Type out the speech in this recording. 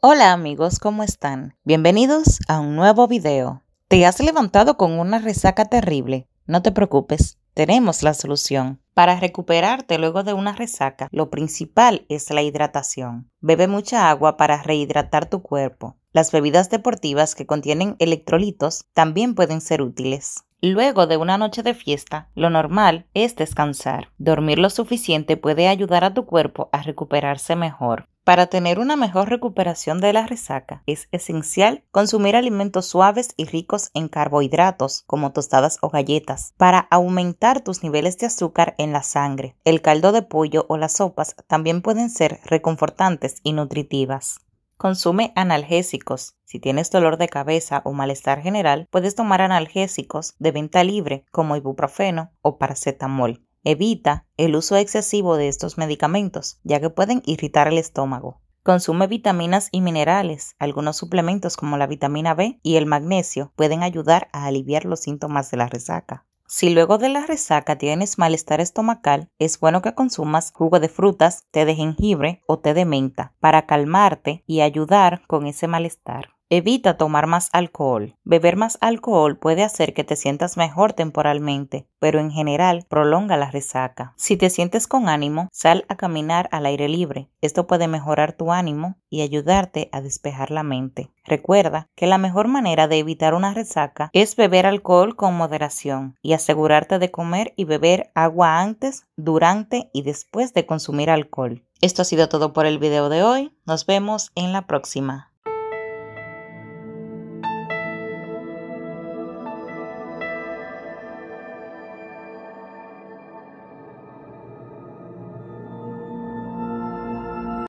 Hola amigos, ¿cómo están? Bienvenidos a un nuevo video. ¿Te has levantado con una resaca terrible? No te preocupes, tenemos la solución. Para recuperarte luego de una resaca, lo principal es la hidratación. Bebe mucha agua para rehidratar tu cuerpo. Las bebidas deportivas que contienen electrolitos también pueden ser útiles. Luego de una noche de fiesta, lo normal es descansar. Dormir lo suficiente puede ayudar a tu cuerpo a recuperarse mejor. Para tener una mejor recuperación de la resaca, es esencial consumir alimentos suaves y ricos en carbohidratos, como tostadas o galletas, para aumentar tus niveles de azúcar en la sangre. El caldo de pollo o las sopas también pueden ser reconfortantes y nutritivas. Consume analgésicos. Si tienes dolor de cabeza o malestar general, puedes tomar analgésicos de venta libre como ibuprofeno o paracetamol. Evita el uso excesivo de estos medicamentos, ya que pueden irritar el estómago. Consume vitaminas y minerales. Algunos suplementos como la vitamina B y el magnesio pueden ayudar a aliviar los síntomas de la resaca. Si luego de la resaca tienes malestar estomacal, es bueno que consumas jugo de frutas, té de jengibre o té de menta para calmarte y ayudar con ese malestar. Evita tomar más alcohol. Beber más alcohol puede hacer que te sientas mejor temporalmente, pero en general prolonga la resaca. Si te sientes con ánimo, sal a caminar al aire libre. Esto puede mejorar tu ánimo y ayudarte a despejar la mente. Recuerda que la mejor manera de evitar una resaca es beber alcohol con moderación y asegurarte de comer y beber agua antes, durante y después de consumir alcohol. Esto ha sido todo por el video de hoy. Nos vemos en la próxima.